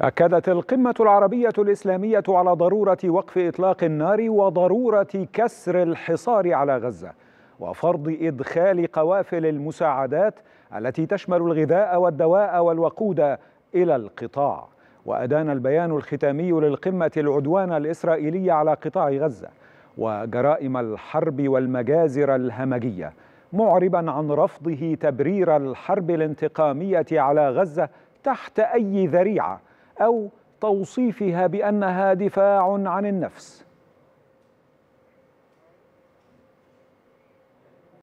أكدت القمة العربية الإسلامية على ضرورة وقف إطلاق النار وضرورة كسر الحصار على غزة وفرض إدخال قوافل المساعدات التي تشمل الغذاء والدواء والوقود إلى القطاع وأدان البيان الختامي للقمة العدوان الإسرائيلي على قطاع غزة وجرائم الحرب والمجازر الهمجية معربا عن رفضه تبرير الحرب الانتقامية على غزة تحت أي ذريعة أو توصيفها بأنها دفاع عن النفس